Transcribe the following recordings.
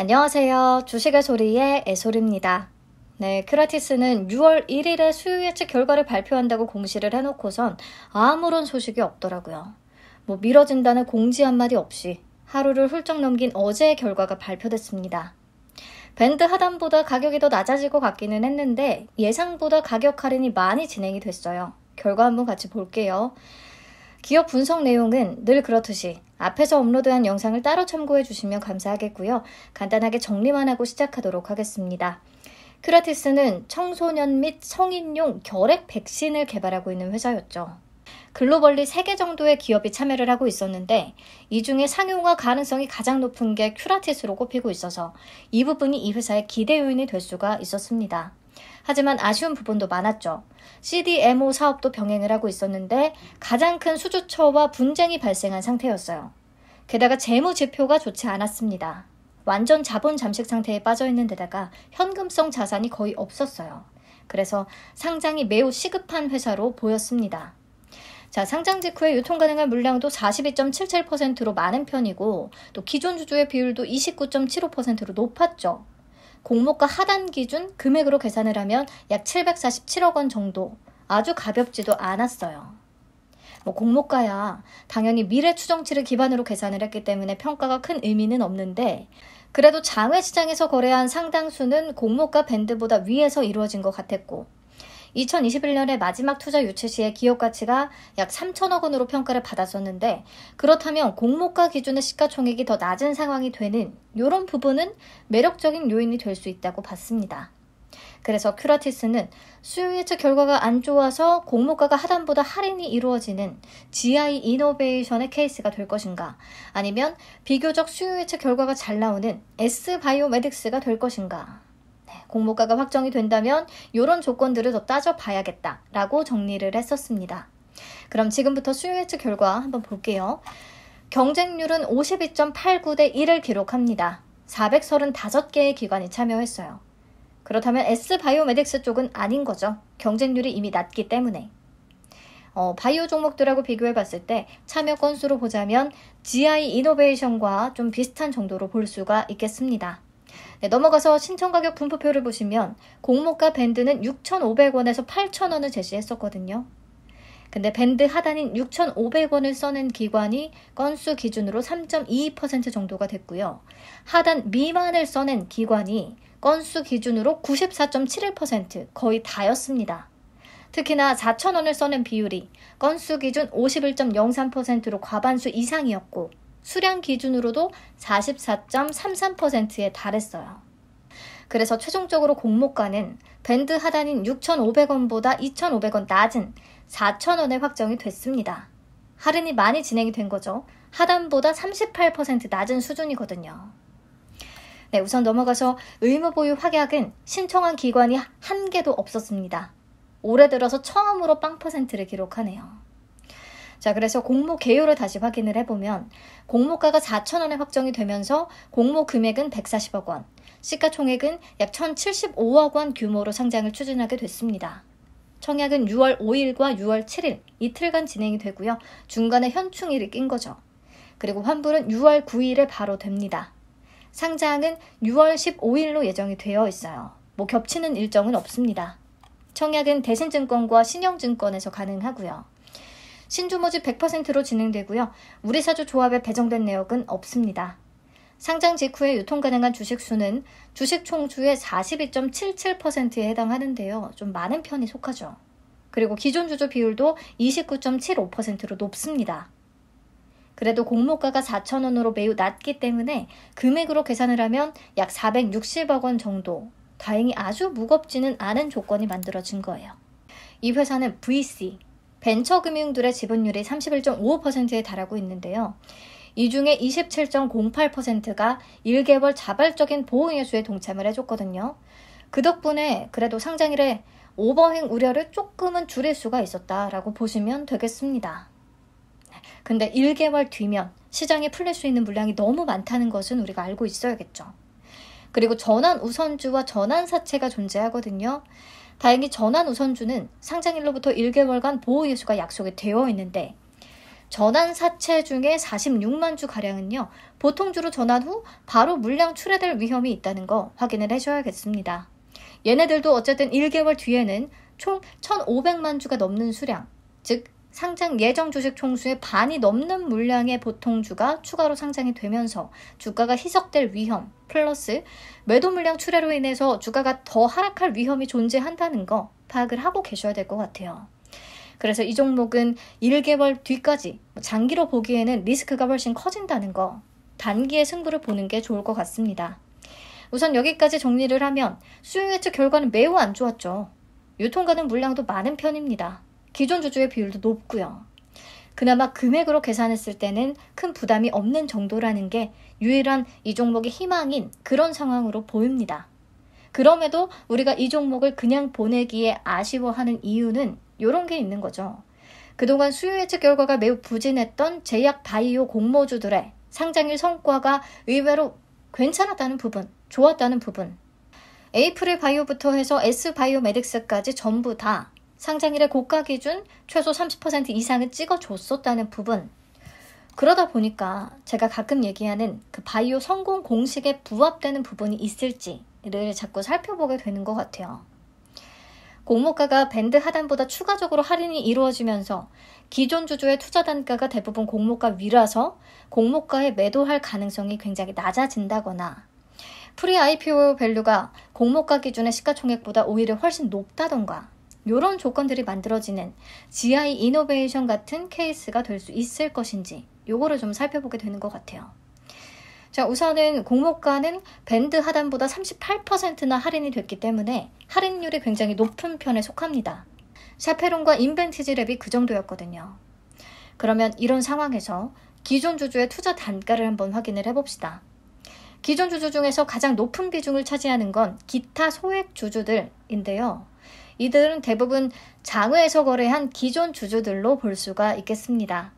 안녕하세요. 주식의 소리의 애리입니다 네, 크라티스는 6월 1일에 수요 예측 결과를 발표한다고 공시를 해놓고선 아무런 소식이 없더라고요. 뭐 미뤄진다는 공지 한마디 없이 하루를 훌쩍 넘긴 어제의 결과가 발표됐습니다. 밴드 하단보다 가격이 더 낮아질 것 같기는 했는데 예상보다 가격 할인이 많이 진행이 됐어요. 결과 한번 같이 볼게요. 기업 분석 내용은 늘 그렇듯이 앞에서 업로드한 영상을 따로 참고해 주시면 감사하겠고요. 간단하게 정리만 하고 시작하도록 하겠습니다. 큐라티스는 청소년 및 성인용 결핵 백신을 개발하고 있는 회사였죠. 글로벌리 3개 정도의 기업이 참여를 하고 있었는데 이 중에 상용화 가능성이 가장 높은 게 큐라티스로 꼽히고 있어서 이 부분이 이 회사의 기대 요인이 될 수가 있었습니다. 하지만 아쉬운 부분도 많았죠. CDMO 사업도 병행을 하고 있었는데 가장 큰 수주처와 분쟁이 발생한 상태였어요. 게다가 재무 지표가 좋지 않았습니다. 완전 자본 잠식 상태에 빠져 있는 데다가 현금성 자산이 거의 없었어요. 그래서 상장이 매우 시급한 회사로 보였습니다. 자, 상장 직후에 유통 가능한 물량도 42.77%로 많은 편이고 또 기존 주주의 비율도 29.75%로 높았죠. 공모가 하단 기준 금액으로 계산을 하면 약 747억 원 정도 아주 가볍지도 않았어요. 뭐 공모가야 당연히 미래 추정치를 기반으로 계산을 했기 때문에 평가가 큰 의미는 없는데 그래도 장외 시장에서 거래한 상당수는 공모가 밴드보다 위에서 이루어진 것 같았고 2021년에 마지막 투자 유치 시의 기업 가치가 약 3천억 원으로 평가를 받았었는데 그렇다면 공모가 기준의 시가총액이 더 낮은 상황이 되는 이런 부분은 매력적인 요인이 될 수 있다고 봤습니다. 그래서 큐라티스는 수요 예측 결과가 안 좋아서 공모가가 하단보다 할인이 이루어지는 GI 이노베이션의 케이스가 될 것인가 아니면 비교적 수요 예측 결과가 잘 나오는 S 바이오메딕스가 될 것인가 공모가가 확정이 된다면 이런 조건들을 더 따져봐야겠다라고 정리를 했었습니다. 그럼 지금부터 수요 예측 결과 한번 볼게요. 경쟁률은 52.89대 1을 기록합니다. 435개의 기관이 참여했어요. 그렇다면 S바이오메딕스 쪽은 아닌 거죠. 경쟁률이 이미 낮기 때문에. 어, 바이오 종목들하고 비교해 봤을 때 참여 건수로 보자면 GI 이노베이션과 좀 비슷한 정도로 볼 수가 있겠습니다. 네, 넘어가서 신청 가격 분포표를 보시면 공모가 밴드는 6,500원에서 8,000원을 제시했었거든요. 근데 밴드 하단인 6,500원을 써낸 기관이 건수 기준으로 3 2 정도가 됐고요. 하단 미만을 써낸 기관이 건수 기준으로 94.71% 거의 다였습니다. 특히나 4,000원을 써낸 비율이 건수 기준 51.03%로 과반수 이상이었고 수량 기준으로도 44.33%에 달했어요. 그래서 최종적으로 공모가는 밴드 하단인 6,500원보다 2,500원 낮은 4,000원에 확정이 됐습니다. 할인이 많이 진행이 된 거죠. 하단보다 38% 낮은 수준이거든요. 네, 우선 넘어가서 의무 보유 확약은 신청한 기관이 한 개도 없었습니다. 올해 들어서 처음으로 0를 기록하네요. 자, 그래서 공모 개요를 다시 확인을 해보면 공모가가 4천원에 확정이 되면서 공모 금액은 140억 원, 시가총액은 약 1,075억 원 규모로 상장을 추진하게 됐습니다. 청약은 6월 5일과 6월 7일 이틀간 진행이 되고요. 중간에 현충일이 낀 거죠. 그리고 환불은 6월 9일에 바로 됩니다. 상장은 6월 15일로 예정이 되어 있어요. 뭐 겹치는 일정은 없습니다. 청약은 대신증권과 신영증권에서 가능하고요. 신주 모집 100%로 진행되고요. 우리 사주 조합에 배정된 내역은 없습니다. 상장 직후에 유통 가능한 주식 수는 주식 총수의 42.77%에 해당하는데요. 좀 많은 편이 속하죠. 그리고 기존 주주 비율도 29.75%로 높습니다. 그래도 공모가가 4천원으로 매우 낮기 때문에 금액으로 계산을 하면 약 460억 원 정도. 다행히 아주 무겁지는 않은 조건이 만들어진 거예요. 이 회사는 VC, 벤처금융들의 지분율이 31.55%에 달하고 있는데요. 이 중에 27.08%가 1개월 자발적인 보호예수에 동참을 해줬거든요. 그 덕분에 그래도 상장일에 오버행 우려를 조금은 줄일 수가 있었다라고 보시면 되겠습니다. 근데 1개월 뒤면 시장에 풀릴 수 있는 물량이 너무 많다는 것은 우리가 알고 있어야겠죠. 그리고 전환 우선주와 전환 사채가 존재하거든요. 다행히 전환 우선주는 상장일로부터 1개월간 보호 예수가 약속이 되어 있는데 전환 사채 중에 46만 주 가량은요 보통주로 전환 후 바로 물량 출해될 위험이 있다는 거 확인을 해줘야겠습니다. 얘네들도 어쨌든 1개월 뒤에는 총 1,500만 주가 넘는 수량, 즉 상장 예정 주식 총수의 반이 넘는 물량의 보통주가 추가로 상장이 되면서 주가가 희석될 위험 플러스 매도 물량 출하로 인해서 주가가 더 하락할 위험이 존재한다는 거 파악을 하고 계셔야 될 것 같아요. 그래서 이 종목은 1개월 뒤까지 장기로 보기에는 리스크가 훨씬 커진다는 거 단기의 승부를 보는 게 좋을 것 같습니다. 우선 여기까지 정리를 하면 수요 예측 결과는 매우 안 좋았죠. 유통가는 물량도 많은 편입니다. 기존 주주의 비율도 높고요. 그나마 금액으로 계산했을 때는 큰 부담이 없는 정도라는 게 유일한 이 종목의 희망인 그런 상황으로 보입니다. 그럼에도 우리가 이 종목을 그냥 보내기에 아쉬워하는 이유는 이런 게 있는 거죠. 그동안 수요 예측 결과가 매우 부진했던 제약 바이오 공모주들의 상장일 성과가 의외로 괜찮았다는 부분, 좋았다는 부분. 에이프릴 바이오부터 해서 S 바이오메딕스까지 전부 다 상장일의 고가 기준 최소 30%이상을 찍어줬었다는 부분. 그러다 보니까 제가 가끔 얘기하는 그 바이오 성공 공식에 부합되는 부분이 있을지를 자꾸 살펴보게 되는 것 같아요. 공모가가 밴드 하단보다 추가적으로 할인이 이루어지면서 기존 주주의 투자 단가가 대부분 공모가 위라서 공모가에 매도할 가능성이 굉장히 낮아진다거나 프리 IPO 밸류가 공모가 기준의 시가총액보다 오히려 훨씬 높다던가 이런 조건들이 만들어지는 GI 이노베이션 같은 케이스가 될 수 있을 것인지 요거를 좀 살펴보게 되는 것 같아요. 자, 우선은 공모가는 밴드 하단보다 38%나 할인이 됐기 때문에 할인율이 굉장히 높은 편에 속합니다. 샤페론과 인벤티지 랩이 그 정도였거든요. 그러면 이런 상황에서 기존 주주의 투자 단가를 한번 확인을 해봅시다. 기존 주주 중에서 가장 높은 비중을 차지하는 건 기타 소액 주주들인데요. 이들은 대부분 장외에서 거래한 기존 주주들로 볼 수가 있겠습니다.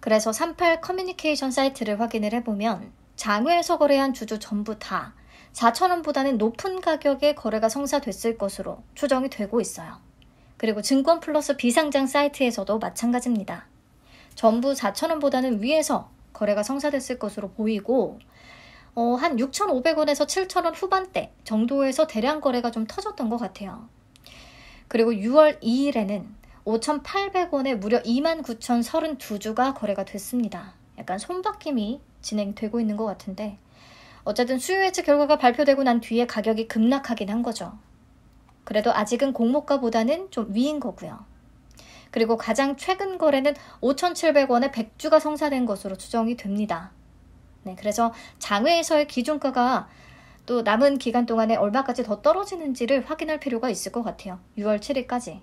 그래서 38 커뮤니케이션 사이트를 확인을 해보면 장외에서 거래한 주주 전부 다 4천원보다는 높은 가격의 거래가 성사됐을 것으로 추정이 되고 있어요. 그리고 증권 플러스 비상장 사이트에서도 마찬가지입니다. 전부 4천원보다는 위에서 거래가 성사됐을 것으로 보이고 어, 한 6,500원에서 7,000원 후반대 정도에서 대량 거래가 좀 터졌던 것 같아요. 그리고 6월 2일에는 5,800원에 무려 29,032주가 거래가 됐습니다. 약간 손바뀜이 진행되고 있는 것 같은데 어쨌든 수요 예측 결과가 발표되고 난 뒤에 가격이 급락하긴 한 거죠. 그래도 아직은 공모가보다는 좀 위인 거고요. 그리고 가장 최근 거래는 5,700원에 100주가 성사된 것으로 추정이 됩니다. 네, 그래서 장외에서의 기준가가 또 남은 기간 동안에 얼마까지 더 떨어지는지를 확인할 필요가 있을 것 같아요. 6월 7일까지.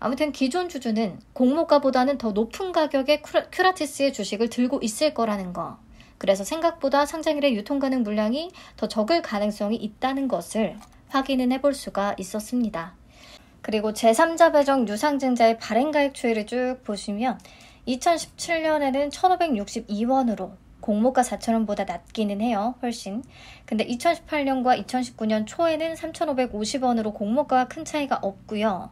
아무튼 기존 주주는 공모가보다는 더 높은 가격의 큐라티스의 주식을 들고 있을 거라는 거. 그래서 생각보다 상장일에 유통 가능 물량이 더 적을 가능성이 있다는 것을 확인은 해볼 수가 있었습니다. 그리고 제3자 배정 유상증자의 발행가액 추이를 쭉 보시면 2017년에는 1,562원으로 공모가 4,000원보다 낮기는 해요. 훨씬. 근데 2018년과 2019년 초에는 3,550원으로 공모가와 큰 차이가 없고요.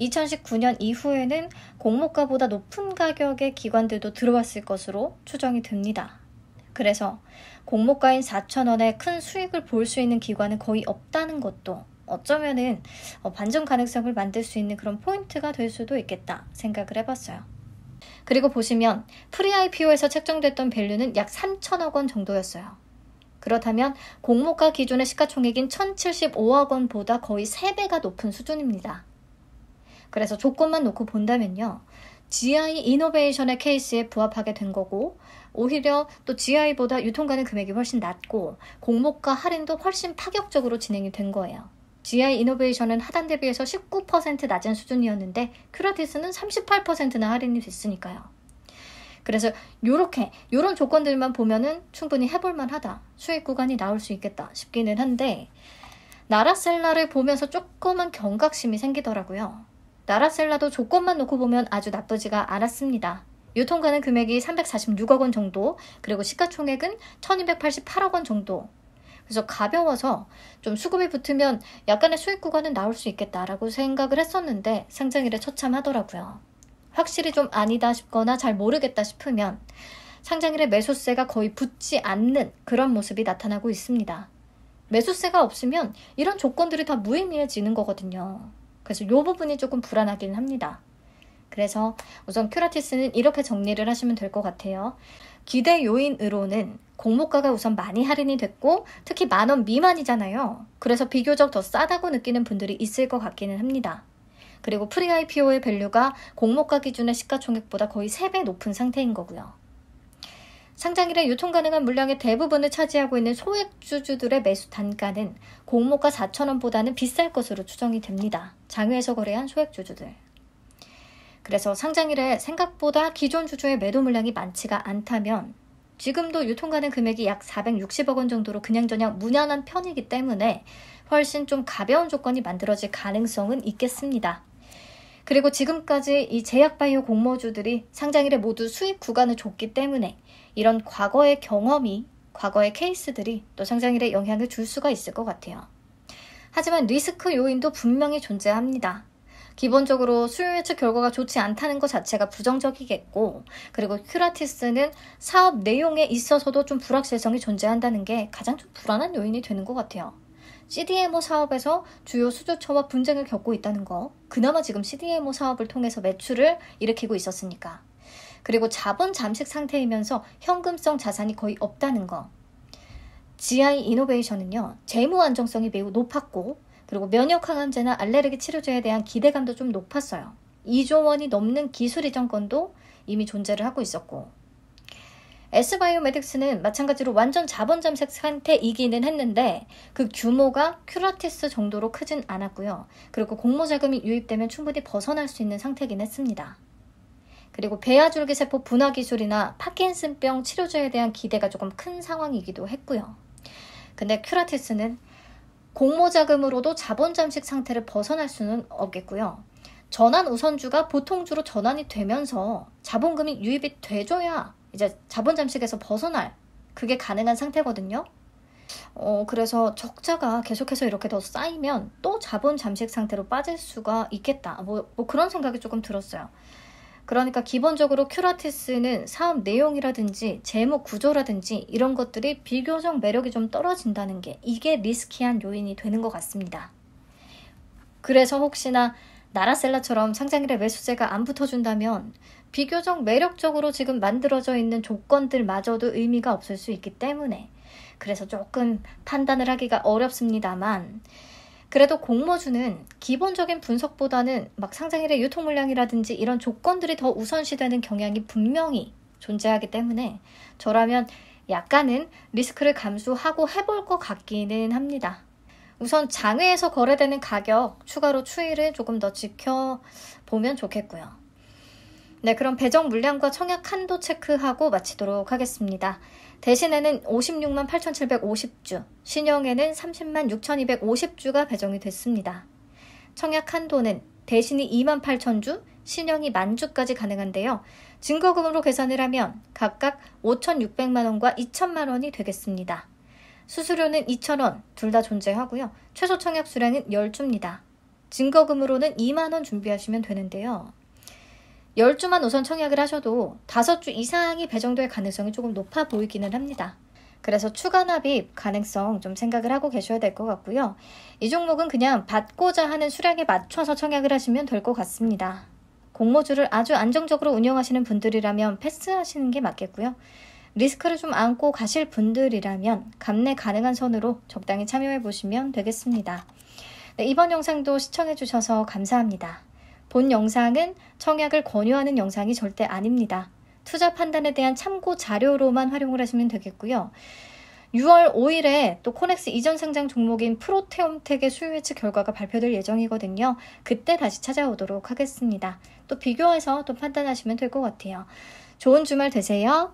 2019년 이후에는 공모가보다 높은 가격의 기관들도 들어왔을 것으로 추정이 됩니다. 그래서 공모가인 4,000원에 큰 수익을 볼 수 있는 기관은 거의 없다는 것도 어쩌면은 어, 반전 가능성을 만들 수 있는 그런 포인트가 될 수도 있겠다 생각을 해봤어요. 그리고 보시면 프리 IPO에서 책정됐던 밸류는 약 3천억 원 정도였어요. 그렇다면 공모가 기준의 시가총액인 1,075억 원보다 거의 3배가 높은 수준입니다. 그래서 조건만 놓고 본다면요. GI 이노베이션의 케이스에 부합하게 된 거고, 오히려 또 GI보다 유통가는 금액이 훨씬 낮고, 공모가 할인도 훨씬 파격적으로 진행이 된 거예요. GI 이노베이션은 하단 대비해서 19% 낮은 수준이었는데 큐라티스는 38%나 할인이 됐으니까요. 그래서 요렇게 요런 조건들만 보면은 충분히 해볼 만하다. 수익 구간이 나올 수 있겠다 싶기는 한데 나라셀라를 보면서 조금은 경각심이 생기더라고요. 나라셀라도 조건만 놓고 보면 아주 나쁘지가 않았습니다. 유통가는 금액이 346억 원 정도, 그리고 시가총액은 1288억 원 정도, 그래서 가벼워서 좀 수급이 붙으면 약간의 수익 구간은 나올 수 있겠다라고 생각을 했었는데 상장일에 처참하더라고요. 확실히 좀 아니다 싶거나 잘 모르겠다 싶으면 상장일에 매수세가 거의 붙지 않는 그런 모습이 나타나고 있습니다. 매수세가 없으면 이런 조건들이 다 무의미해지는 거거든요. 그래서 요 부분이 조금 불안하긴 합니다. 그래서 우선 큐라티스는 이렇게 정리를 하시면 될 것 같아요. 기대 요인으로는 공모가가 우선 많이 할인이 됐고 특히 만 원 미만이잖아요. 그래서 비교적 더 싸다고 느끼는 분들이 있을 것 같기는 합니다. 그리고 프리 IPO의 밸류가 공모가 기준의 시가총액보다 거의 3배 높은 상태인 거고요. 상장일에 유통 가능한 물량의 대부분을 차지하고 있는 소액주주들의 매수 단가는 공모가 4천원보다는 비쌀 것으로 추정이 됩니다. 장외에서 거래한 소액주주들. 그래서 상장일에 생각보다 기존 주주의 매도 물량이 많지가 않다면 지금도 유통가는 금액이 약 460억 원 정도로 그냥저냥 무난한 편이기 때문에 훨씬 좀 가벼운 조건이 만들어질 가능성은 있겠습니다. 그리고 지금까지 이 제약바이오 공모주들이 상장일에 모두 수익 구간을 줬기 때문에 이런 과거의 경험이 과거의 케이스들이 또 상장일에 영향을 줄 수가 있을 것 같아요. 하지만 리스크 요인도 분명히 존재합니다. 기본적으로 수요 예측 결과가 좋지 않다는 것 자체가 부정적이겠고 그리고 큐라티스는 사업 내용에 있어서도 좀 불확실성이 존재한다는 게 가장 좀 불안한 요인이 되는 것 같아요. CDMO 사업에서 주요 수주처와 분쟁을 겪고 있다는 거. 그나마 지금 CDMO 사업을 통해서 매출을 일으키고 있었으니까. 그리고 자본 잠식 상태이면서 현금성 자산이 거의 없다는 거. GI 이노베이션은요, 재무 안정성이 매우 높았고, 그리고 면역 항암제나 알레르기 치료제에 대한 기대감도 좀 높았어요. 2조 원이 넘는 기술 이전권도 이미 존재를 하고 있었고 에스바이오메딕스는 마찬가지로 완전 자본잠식 상태이기는 했는데 그 규모가 큐라티스 정도로 크진 않았고요. 그리고 공모자금이 유입되면 충분히 벗어날 수 있는 상태긴 이 했습니다. 그리고 배아줄기세포 분화 기술이나 파킨슨병 치료제에 대한 기대가 조금 큰 상황이기도 했고요. 근데 큐라티스는 공모 자금으로도 자본 잠식 상태를 벗어날 수는 없겠고요. 전환 우선주가 보통주로 전환이 되면서 자본금이 유입이 돼줘야 이제 자본 잠식에서 벗어날 그게 가능한 상태거든요. 어, 그래서 적자가 계속해서 이렇게 더 쌓이면 또 자본 잠식 상태로 빠질 수가 있겠다. 뭐, 뭐 그런 생각이 조금 들었어요. 그러니까 기본적으로 큐라티스는 사업 내용이라든지 재무 구조라든지 이런 것들이 비교적 매력이 좀 떨어진다는 게 이게 리스키한 요인이 되는 것 같습니다. 그래서 혹시나 나라셀라처럼 상장일의 매수세가 안 붙어준다면 비교적 매력적으로 지금 만들어져 있는 조건들마저도 의미가 없을 수 있기 때문에 그래서 조금 판단을 하기가 어렵습니다만 그래도 공모주는 기본적인 분석보다는 막 상장일의 유통 물량이라든지 이런 조건들이 더 우선시되는 경향이 분명히 존재하기 때문에 저라면 약간은 리스크를 감수하고 해볼 것 같기는 합니다. 우선 장외에서 거래되는 가격 추가로 추이를 조금 더 지켜보면 좋겠고요. 네, 그럼 배정 물량과 청약 한도 체크하고 마치도록 하겠습니다. 대신에는 56만 8,750주, 신형에는 30만 6,250주가 배정이 됐습니다. 청약 한도는 대신이 2만 8,000주, 신형이 만주까지 가능한데요. 증거금으로 계산을 하면 각각 5,600만원과 2,000만원이 되겠습니다. 수수료는 2,000원, 둘 다 존재하고요. 최소 청약 수량은 10주입니다. 증거금으로는 2만원 준비하시면 되는데요. 10주만 우선 청약을 하셔도 5주 이상이 배정될 가능성이 조금 높아 보이기는 합니다. 그래서 추가 납입 가능성 좀 생각을 하고 계셔야 될 것 같고요. 이 종목은 그냥 받고자 하는 수량에 맞춰서 청약을 하시면 될 것 같습니다. 공모주를 아주 안정적으로 운영하시는 분들이라면 패스하시는 게 맞겠고요. 리스크를 좀 안고 가실 분들이라면 감내 가능한 선으로 적당히 참여해 보시면 되겠습니다. 네, 이번 영상도 시청해 주셔서 감사합니다. 본 영상은 청약을 권유하는 영상이 절대 아닙니다. 투자 판단에 대한 참고 자료로만 활용을 하시면 되겠고요. 6월 5일에 또 코넥스 이전 상장 종목인 프로테엄텍의 수요예측 결과가 발표될 예정이거든요. 그때 다시 찾아오도록 하겠습니다. 또 비교해서 또 판단하시면 될 것 같아요. 좋은 주말 되세요.